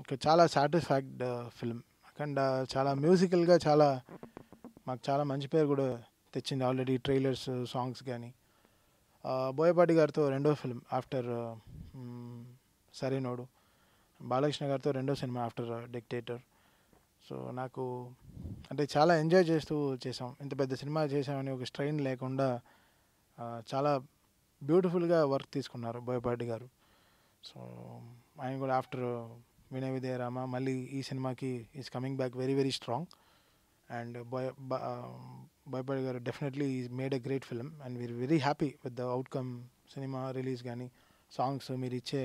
okay చాలా సాటిస్ఫాక్డ్ film and చాలా మ్యూజికల్గా చాలా మాకు చాలా మంచి పేరు కూడా తెచ్చింది ఆల్రెడీ ట్రైలర్స్ సాంగ్స్ కానీ బోయపాటి గారితో రెండో ఫిల్మ్ ఆఫ్టర్ సరైనోడు బాలకృష్ణ గారితో రెండో సినిమా ఆఫ్టర్ డిక్టేటర్ సో నాకు అంటే చాలా ఎంజాయ్ చేస్తూ చేసాం ఇంత పెద్ద సినిమా చేసామని ఒక స్ట్రెయిన్ లేకుండా చాలా బ్యూటిఫుల్గా వర్క్ తీసుకున్నారు బోయపాటి గారు సో ఆయన కూడా ఆఫ్టర్ వినయ రామ మళ్ళీ ఈ సినిమాకి is coming back very very strong and బాయ్ బాయ్పాడ్ గారు definitely is made a great film and we're very happy with the outcome cinema release కానీ సాంగ్స్ మీరు ఇచ్చే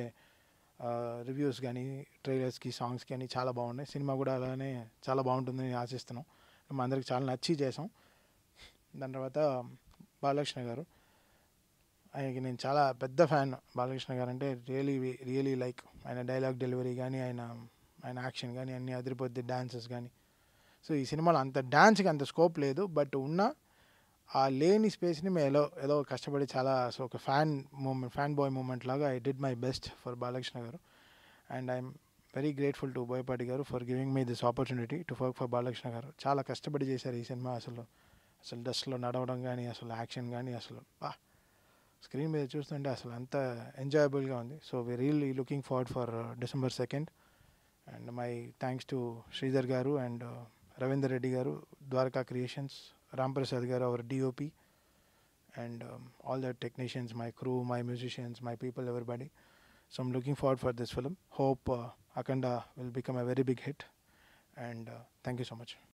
రివ్యూస్ కానీ ట్రైలర్స్కి సాంగ్స్ కానీ చాలా బాగున్నాయి సినిమా కూడా అలానే చాలా బాగుంటుందని ఆశిస్తున్నాం మా అందరికి చాలా నచ్చి చేసాం దాని తర్వాత బాలకృష్ణ గారు ఆయనకి నేను చాలా పెద్ద ఫ్యాన్ బాలకృష్ణ గారు అంటే రియలీ ఆయన డైలాగ్ డెలివరీ కానీ ఆయన ఆయన యాక్షన్ కానీ అన్నీ అదిరిపోద్ది డాన్సెస్ కానీ సో ఈ సినిమాలో అంత డాన్స్కి అంత స్కోప్ లేదు బట్ ఉన్న ఆ లేని స్పేస్ని మేము ఏదో ఏదో కష్టపడి చాలా సో ఒక fan moment fan boy moment లాగా I did my best for Balakrishna గారు and I'm very grateful to Boyapati గారు for giving me this opportunity to work for Balakrishna గారు చాలా కష్టపడి చేశారు ఈ సినిమా అసలు అసలు డస్ట్లో నడవడం కానీ అసలు యాక్షన్ కానీ అసలు బా స్క్రీన్ మీద చూస్తుంటే అసలు అంత ఎంజాయబుల్గా ఉంది so we really looking forward for December second and my thanks to Sridhar గారు అండ్ రవీందర్ రెడ్డి గారు ద్వారకా క్రియేషన్స్ రాంప్రసాద్ గారు our DOP and all the technicians my crew my musicians my people everybody so I'm looking forward for this film hope Akhanda will become a very big hit and thank you so much